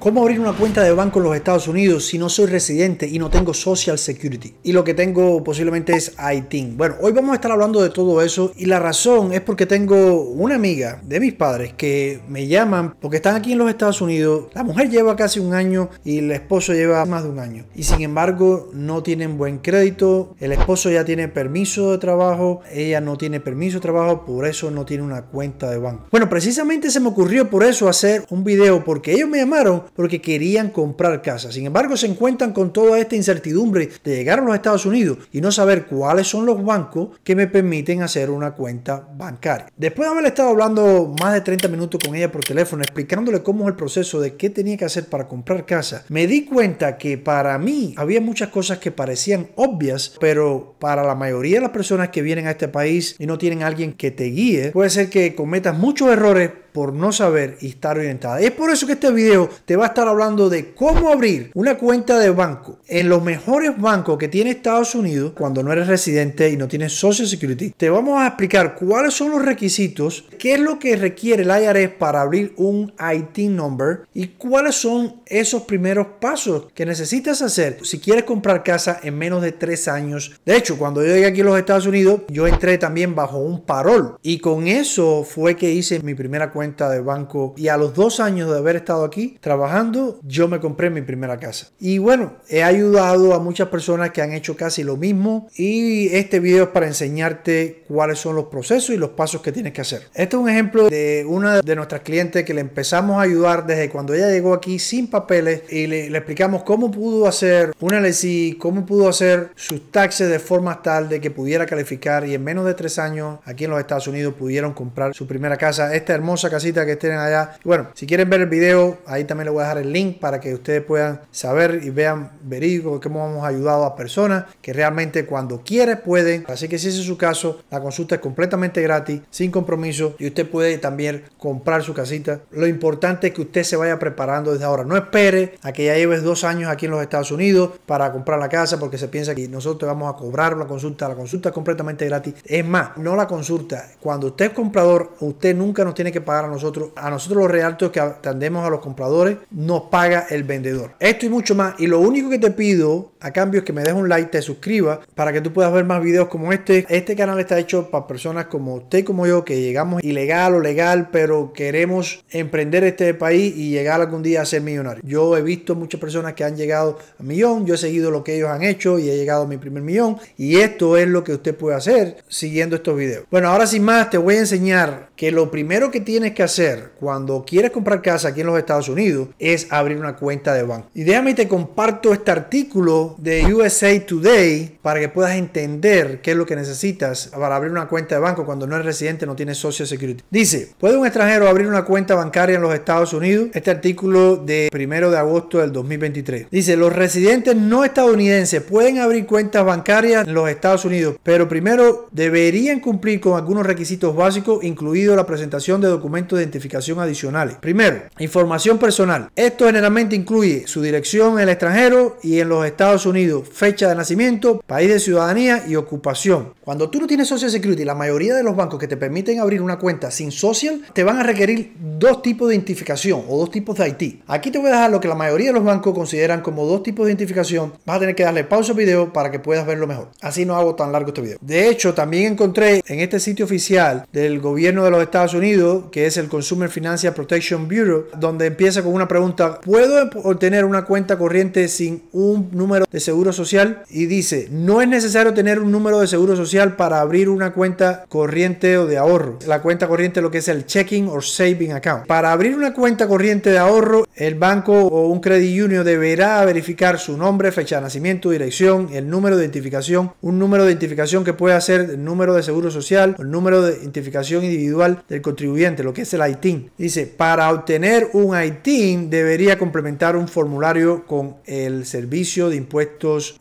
¿Cómo abrir una cuenta de banco en los Estados Unidos si no soy residente y no tengo Social Security? Y lo que tengo posiblemente es ITIN. Bueno, hoy vamos a estar hablando de todo eso y la razón es porque tengo una amiga de mis padres que me llaman porque están aquí en los Estados Unidos. La mujer lleva casi un año y el esposo lleva más de un año. Y sin embargo no tienen buen crédito. El esposo ya tiene permiso de trabajo. Ella no tiene permiso de trabajo. Por eso no tiene una cuenta de banco. Bueno, precisamente se me ocurrió por eso hacer un video porque ellos me llamaron porque querían comprar casa. Sin embargo, se encuentran con toda esta incertidumbre de llegar a los Estados Unidos y no saber cuáles son los bancos que me permiten hacer una cuenta bancaria. Después de haber estado hablando más de 30 minutos con ella por teléfono, explicándole cómo es el proceso de qué tenía que hacer para comprar casa, me di cuenta que para mí había muchas cosas que parecían obvias, pero para la mayoría de las personas que vienen a este país y no tienen a alguien que te guíe, puede ser que cometas muchos errores por no saber y estar orientada. Es por eso que este video te va a estar hablando de cómo abrir una cuenta de banco en los mejores bancos que tiene Estados Unidos cuando no eres residente y no tienes Social Security. Te vamos a explicar cuáles son los requisitos, qué es lo que requiere el IRS para abrir un IT number y cuáles son esos primeros pasos que necesitas hacer si quieres comprar casa en menos de tres años. De hecho, cuando yo llegué aquí a los Estados Unidos, yo entré también bajo un parol y con eso fue que hice mi primera cuenta cuenta de banco y a los dos años de haber estado aquí trabajando, yo me compré mi primera casa. Y bueno, he ayudado a muchas personas que han hecho casi lo mismo y este video es para enseñarte cuáles son los procesos y los pasos que tienes que hacer. Este es un ejemplo de una de nuestras clientes que le empezamos a ayudar desde cuando ella llegó aquí sin papeles y le, explicamos cómo pudo hacer una LSI, cómo pudo hacer sus taxes de forma tal de que pudiera calificar y en menos de tres años aquí en los Estados Unidos pudieron comprar su primera casa. Esta hermosa casita que estén allá. bueno, si quieren ver el video, ahí también les voy a dejar el link para que ustedes puedan saber y vean verídico cómo hemos ayudado a personas que realmente cuando quieren pueden. Así que si ese es su caso, la consulta es completamente gratis, sin compromiso y usted puede también comprar su casita. Lo importante es que usted se vaya preparando desde ahora. No espere a que ya lleves dos años aquí en los Estados Unidos para comprar la casa porque se piensa que nosotros vamos a cobrar la consulta. La consulta es completamente gratis. Es más, no la consulta. Cuando usted es comprador, usted nunca nos tiene que pagar a nosotros. A nosotros los realtos que atendemos a los compradores nos paga el vendedor. Esto y mucho más. Y lo único que te pido a cambio es que me dejes un like, te suscribas para que tú puedas ver más videos como este. Este canal está hecho para personas como usted, como yo, que llegamos ilegal o legal, pero queremos emprender este país y llegar algún día a ser millonario. Yo he visto muchas personas que han llegado a millón, yo he seguido lo que ellos han hecho y he llegado a mi primer millón. Y esto es lo que usted puede hacer siguiendo estos videos. Bueno, ahora sin más, te voy a enseñar que lo primero que tienes que hacer cuando quieres comprar casa aquí en los Estados Unidos es abrir una cuenta de banco. Y déjame te comparto este artículo de USA Today para que puedas entender qué es lo que necesitas para abrir una cuenta de banco cuando no es residente, no tiene Social Security. Dice, ¿puede un extranjero abrir una cuenta bancaria en los Estados Unidos? Este artículo de primero de agosto del 2023. Dice, los residentes no estadounidenses pueden abrir cuentas bancarias en los Estados Unidos, pero primero deberían cumplir con algunos requisitos básicos, incluido la presentación de documentos de identificación adicionales. Primero, información personal. Esto generalmente incluye su dirección en el extranjero y en los Estados Unidos, fecha de nacimiento, país de ciudadanía y ocupación. Cuando tú no tienes Social Security, la mayoría de los bancos que te permiten abrir una cuenta sin Social te van a requerir dos tipos de identificación o dos tipos de IT. Aquí te voy a dejar lo que la mayoría de los bancos consideran como dos tipos de identificación. Vas a tener que darle pausa al video para que puedas verlo mejor. Así no hago tan largo este video. De hecho, también encontré en este sitio oficial del gobierno de los Estados Unidos, que es el Consumer Financial Protection Bureau, donde empieza con una pregunta, ¿puedo obtener una cuenta corriente sin un número de Seguro Social y dice, no es necesario tener un número de Seguro Social para abrir una cuenta corriente o de ahorro. La cuenta corriente lo que es el checking or saving account. Para abrir una cuenta corriente de ahorro, el banco o un credit union deberá verificar su nombre, fecha de nacimiento, dirección, el número de identificación, un número de identificación que puede ser el número de Seguro Social, el número de identificación individual del contribuyente, lo que es el ITIN. Dice, para obtener un ITIN debería complementar un formulario con el servicio de impuestos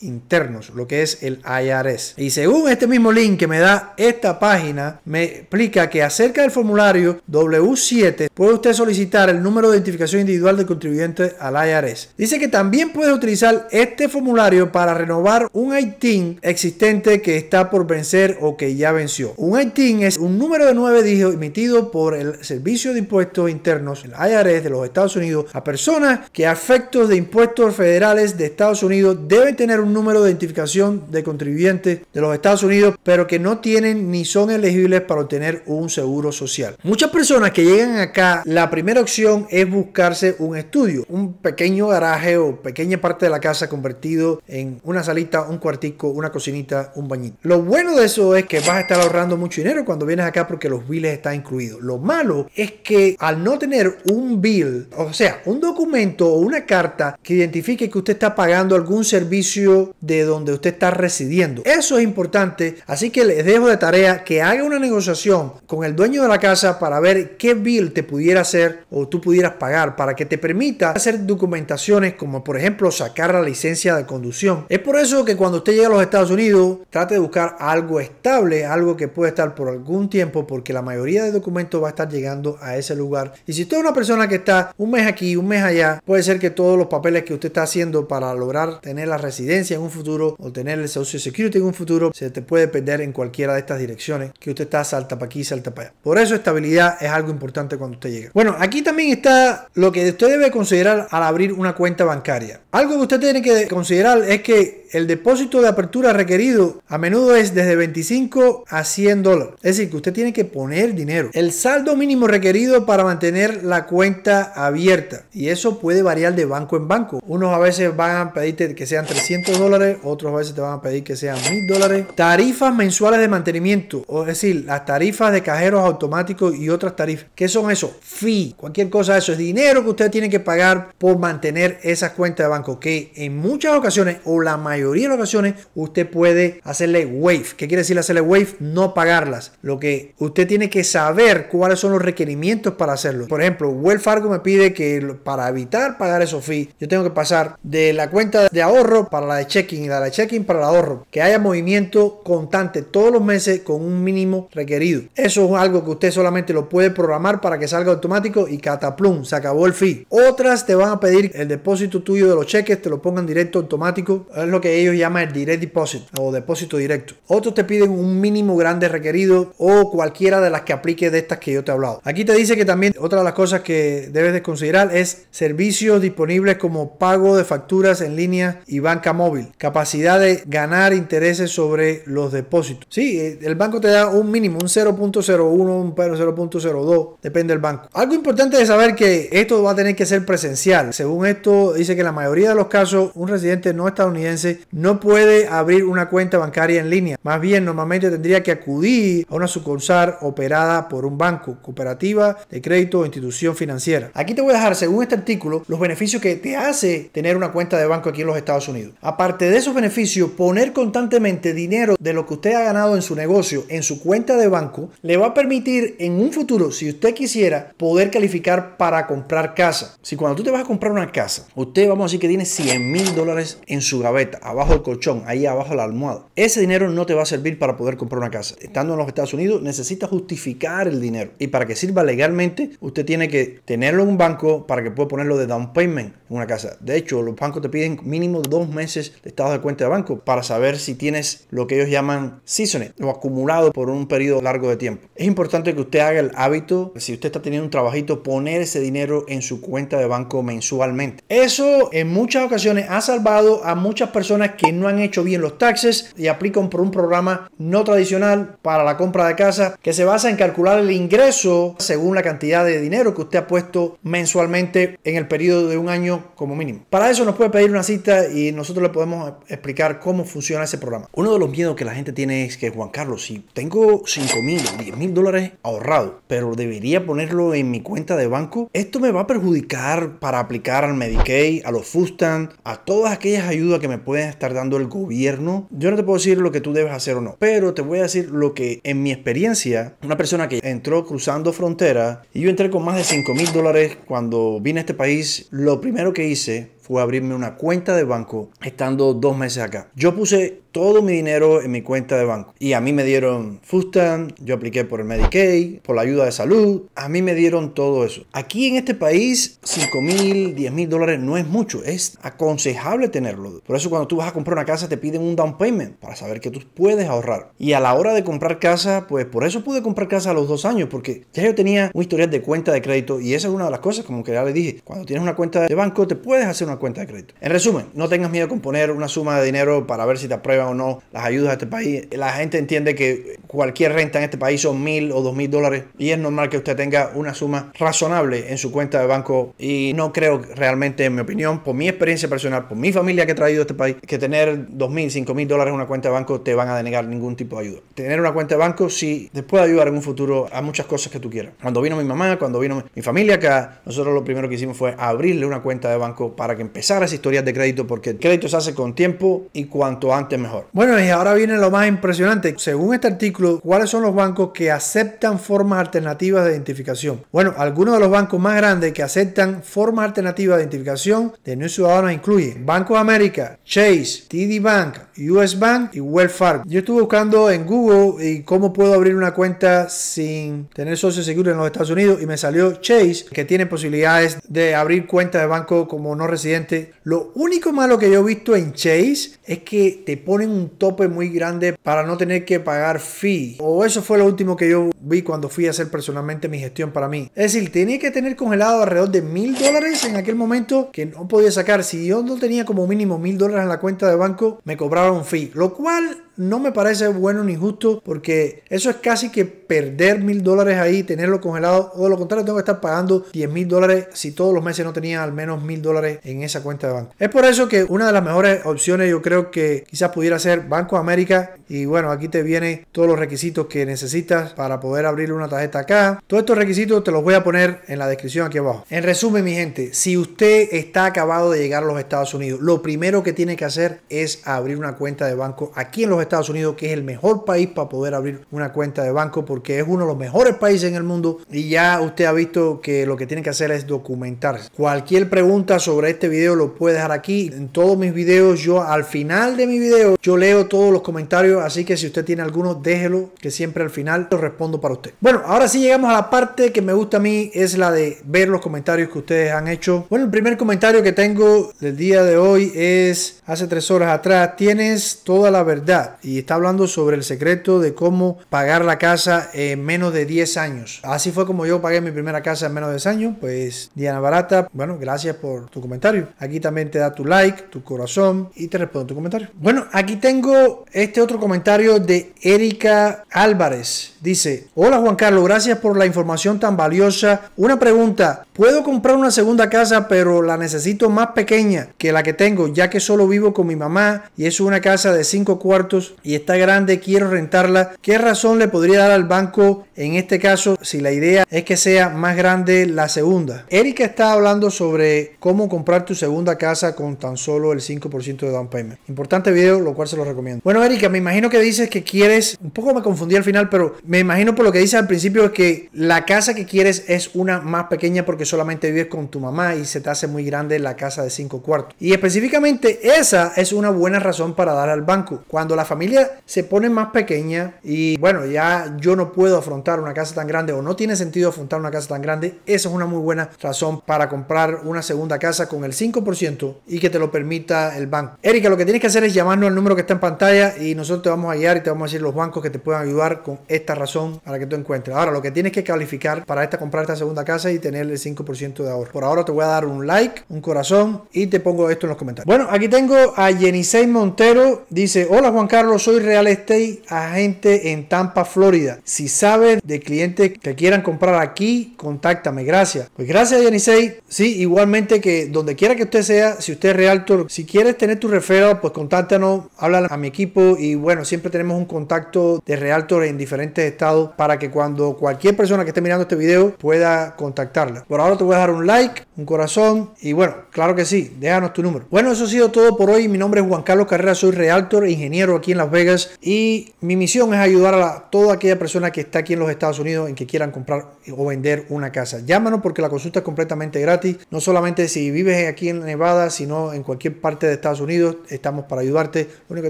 internos, lo que es el IRS. Y según este mismo link que me da esta página, me explica que acerca del formulario W7 puede usted solicitar el número de identificación individual del contribuyente al IRS. Dice que también puede utilizar este formulario para renovar un ITIN existente que está por vencer o que ya venció. Un ITIN es un número de nueve dígitos emitido por el Servicio de Impuestos Internos, el IRS de los Estados Unidos, a personas que a efectos de impuestos federales de Estados Unidos deben tener un número de identificación de contribuyentes de los Estados Unidos, pero que no tienen ni son elegibles para obtener un seguro social. Muchas personas que llegan acá, la primera opción es buscarse un estudio, un pequeño garaje o pequeña parte de la casa convertido en una salita, un cuartico, una cocinita, un bañito. Lo bueno de eso es que vas a estar ahorrando mucho dinero cuando vienes acá porque los billes están incluidos. Lo malo es que al no tener un bill, o sea, un documento o una carta que identifique que usted está pagando algún servicio, servicio de donde usted está residiendo. Eso es importante, así que les dejo de tarea que haga una negociación con el dueño de la casa para ver qué bill te pudiera hacer o tú pudieras pagar para que te permita hacer documentaciones como por ejemplo sacar la licencia de conducción. Es por eso que cuando usted llega a los Estados Unidos, trate de buscar algo estable, algo que puede estar por algún tiempo porque la mayoría de documentos va a estar llegando a ese lugar. Y si usted es una persona que está un mes aquí, un mes allá, puede ser que todos los papeles que usted está haciendo para lograr tener la residencia en un futuro, obtener el Social Security en un futuro, se te puede perder en cualquiera de estas direcciones que usted está salta para aquí, salta para allá. Por eso estabilidad es algo importante cuando usted llega. Bueno, aquí también está lo que usted debe considerar al abrir una cuenta bancaria. Algo que usted tiene que considerar es que el depósito de apertura requerido a menudo es desde 25 a 100 dólares. Es decir, que usted tiene que poner dinero. El saldo mínimo requerido para mantener la cuenta abierta. Y eso puede variar de banco en banco. Unos a veces van a pedirte que sean 300 dólares, otros veces te van a pedir que sean 1000 dólares. Tarifas mensuales de mantenimiento, es decir, las tarifas de cajeros automáticos y otras tarifas. ¿Qué son eso? Fee, cualquier cosa eso, es dinero que usted tiene que pagar por mantener esas cuentas de banco, que en muchas ocasiones o la mayoría de las ocasiones usted puede hacerle wave. ¿Qué quiere decir hacerle wave? No pagarlas. Lo que usted tiene que saber cuáles son los requerimientos para hacerlo. Por ejemplo, Wells Fargo me pide que para evitar pagar esos fees, yo tengo que pasar de la cuenta de ahorro para la de checking y la de checking para el ahorro. Que haya movimiento constante todos los meses con un mínimo requerido. Eso es algo que usted solamente lo puede programar para que salga automático y cataplum, se acabó el fee. Otras te van a pedir el depósito tuyo de los cheques, te lo pongan directo automático. Es lo que ellos llaman el direct deposit o depósito directo. Otros te piden un mínimo grande requerido o cualquiera de las que aplique de estas que yo te he hablado. Aquí te dice que también otra de las cosas que debes de considerar es servicios disponibles como pago de facturas en línea y banca móvil. Capacidad de ganar intereses sobre los depósitos. Sí, eh, el banco te da un mínimo, un 0.01, un 0.02, depende del banco. Algo importante de saber que esto va a tener que ser presencial. Según esto, dice que en la mayoría de los casos, un residente no estadounidense no puede abrir una cuenta bancaria en línea. Más bien, normalmente tendría que acudir a una sucursal operada por un banco, cooperativa de crédito o institución financiera. Aquí te voy a dejar, según este artículo, los beneficios que te hace tener una cuenta de banco aquí en los Estados Unidos. Aparte de esos beneficios, poner constantemente dinero de lo que usted ha ganado en su negocio, en su cuenta de banco, le va a permitir en un futuro, si usted quisiera, poder calificar para comprar casa. Si cuando tú te vas a comprar una casa, usted vamos a decir que tiene 100 mil dólares en su gaveta, abajo del colchón, ahí abajo la almohada, ese dinero no te va a servir para poder comprar una casa. Estando en los Estados Unidos, necesita justificar el dinero. Y para que sirva legalmente, usted tiene que tenerlo en un banco para que pueda ponerlo de down payment en una casa. De hecho, los bancos te piden mínimo dos meses de estado de cuenta de banco para saber si tienes lo que ellos llaman Seasoned o acumulado por un periodo largo de tiempo. Es importante que usted haga el hábito, si usted está teniendo un trabajito, poner ese dinero en su cuenta de banco mensualmente. Eso en muchas ocasiones ha salvado a muchas personas que no han hecho bien los taxes y aplican por un programa no tradicional para la compra de casa que se basa en calcular el ingreso según la cantidad de dinero que usted ha puesto mensualmente en el periodo de un año como mínimo. Para eso nos puede pedir una cita y y nosotros le podemos explicar cómo funciona ese programa. Uno de los miedos que la gente tiene es que, Juan Carlos, si tengo 5 mil 10 mil dólares ahorrado, pero debería ponerlo en mi cuenta de banco, esto me va a perjudicar para aplicar al Medicaid, a los Fustan, a todas aquellas ayudas que me pueden estar dando el gobierno. Yo no te puedo decir lo que tú debes hacer o no, pero te voy a decir lo que en mi experiencia, una persona que entró cruzando fronteras y yo entré con más de 5 mil dólares cuando vine a este país, lo primero que hice o abrirme una cuenta de banco estando dos meses acá. Yo puse todo mi dinero en mi cuenta de banco. Y a mí me dieron Fustan yo apliqué por el Medicaid, por la ayuda de salud, a mí me dieron todo eso. Aquí en este país, 5 mil, 10 mil dólares no es mucho, es aconsejable tenerlo. Por eso cuando tú vas a comprar una casa te piden un down payment para saber que tú puedes ahorrar. Y a la hora de comprar casa, pues por eso pude comprar casa a los dos años, porque ya yo tenía un historial de cuenta de crédito y esa es una de las cosas, como que ya le dije, cuando tienes una cuenta de banco te puedes hacer una cuenta de crédito. En resumen, no tengas miedo con poner una suma de dinero para ver si te aprueba o no las ayudas a este país. La gente entiende que cualquier renta en este país son mil o dos mil dólares y es normal que usted tenga una suma razonable en su cuenta de banco y no creo realmente, en mi opinión, por mi experiencia personal, por mi familia que he traído a este país, que tener dos mil, cinco mil dólares en una cuenta de banco te van a denegar ningún tipo de ayuda. Tener una cuenta de banco sí te puede ayudar en un futuro a muchas cosas que tú quieras. Cuando vino mi mamá, cuando vino mi familia acá, nosotros lo primero que hicimos fue abrirle una cuenta de banco para que empezara esa historia de crédito porque el crédito se hace con tiempo y cuanto antes mejor. Bueno, y ahora viene lo más impresionante. Según este artículo, ¿cuáles son los bancos que aceptan formas alternativas de identificación? Bueno, algunos de los bancos más grandes que aceptan formas alternativas de identificación de no ciudadanos incluyen Banco de América, Chase, TD Bank, US Bank y Wells Fargo. Yo estuve buscando en Google y cómo puedo abrir una cuenta sin tener socio seguro en los Estados Unidos y me salió Chase, que tiene posibilidades de abrir cuenta de banco como no residente. Lo único malo que yo he visto en Chase es que te pone un tope muy grande para no tener que pagar fee. O eso fue lo último que yo vi cuando fui a hacer personalmente mi gestión para mí. Es decir, tenía que tener congelado alrededor de mil dólares en aquel momento que no podía sacar. Si yo no tenía como mínimo mil dólares en la cuenta de banco, me cobraron fee. Lo cual no me parece bueno ni justo porque eso es casi que perder mil dólares ahí, tenerlo congelado o de lo contrario tengo que estar pagando 10 mil dólares si todos los meses no tenía al menos mil dólares en esa cuenta de banco. Es por eso que una de las mejores opciones yo creo que quizás pudiera ser Banco América y bueno, aquí te vienen todos los requisitos que necesitas para poder abrir una tarjeta acá. Todos estos requisitos te los voy a poner en la descripción aquí abajo. En resumen, mi gente, si usted está acabado de llegar a los Estados Unidos, lo primero que tiene que hacer es abrir una cuenta de banco aquí en los Estados Estados Unidos, que es el mejor país para poder abrir una cuenta de banco porque es uno de los mejores países en el mundo y ya usted ha visto que lo que tiene que hacer es documentarse. Cualquier pregunta sobre este video lo puede dejar aquí. En todos mis videos, yo al final de mi video, yo leo todos los comentarios, así que si usted tiene alguno, déjelo, que siempre al final lo respondo para usted. Bueno, ahora sí llegamos a la parte que me gusta a mí, es la de ver los comentarios que ustedes han hecho. Bueno, el primer comentario que tengo del día de hoy es hace tres horas atrás, tienes toda la verdad y está hablando sobre el secreto de cómo pagar la casa en menos de 10 años. Así fue como yo pagué mi primera casa en menos de 10 años. Pues Diana Barata, bueno, gracias por tu comentario. Aquí también te da tu like, tu corazón y te respondo tu comentario. Bueno, aquí tengo este otro comentario de Erika Álvarez. Dice, hola Juan Carlos, gracias por la información tan valiosa. Una pregunta, ¿puedo comprar una segunda casa pero la necesito más pequeña que la que tengo ya que solo vivo con mi mamá y es una casa de 5 cuartos y está grande, quiero rentarla. ¿Qué razón le podría dar al banco en este caso si la idea es que sea más grande la segunda? Erika está hablando sobre cómo comprar tu segunda casa con tan solo el 5% de down payment. Importante video, lo cual se lo recomiendo. Bueno, Erika, me imagino que dices que quieres, un poco me confundí al final, pero me imagino por lo que dices al principio es que la casa que quieres es una más pequeña porque solamente vives con tu mamá y se te hace muy grande la casa de 5 cuartos. Y específicamente esa es una buena razón para dar al banco. Cuando la familia se pone más pequeña y bueno, ya yo no puedo afrontar una casa tan grande o no tiene sentido afrontar una casa tan grande, esa es una muy buena razón para comprar una segunda casa con el 5% y que te lo permita el banco. Erika, lo que tienes que hacer es llamarnos al número que está en pantalla y nosotros te vamos a guiar y te vamos a decir los bancos que te puedan ayudar con esta razón para que tú encuentres. Ahora, lo que tienes que calificar para esta comprar esta segunda casa y tener el 5% de ahorro. Por ahora te voy a dar un like, un corazón y te pongo esto en los comentarios. Bueno, aquí tengo a Jenisei Montero, dice, hola Juan Carlos, Carlos, soy Real Estate, agente en Tampa, Florida. Si sabes de clientes que quieran comprar aquí, contáctame. Gracias. Pues gracias, Yanisei. Sí, igualmente que donde quiera que usted sea, si usted es realtor, si quieres tener tu referral, pues contáctanos, habla a mi equipo y bueno, siempre tenemos un contacto de realtor en diferentes estados para que cuando cualquier persona que esté mirando este video pueda contactarla. Por ahora te voy a dar un like, un corazón y bueno, claro que sí, déjanos tu número. Bueno, eso ha sido todo por hoy. Mi nombre es Juan Carlos Carrera, soy realtor, e ingeniero aquí en Las Vegas y mi misión es ayudar a toda aquella persona que está aquí en los Estados Unidos en que quieran comprar o vender una casa. Llámanos porque la consulta es completamente gratis, no solamente si vives aquí en Nevada, sino en cualquier parte de Estados Unidos, estamos para ayudarte. Lo único que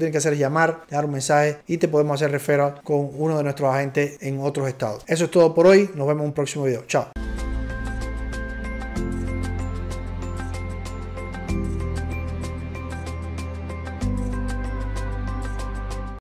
tienes que hacer es llamar, dejar un mensaje y te podemos hacer referral con uno de nuestros agentes en otros estados. Eso es todo por hoy, nos vemos en un próximo video. Chao.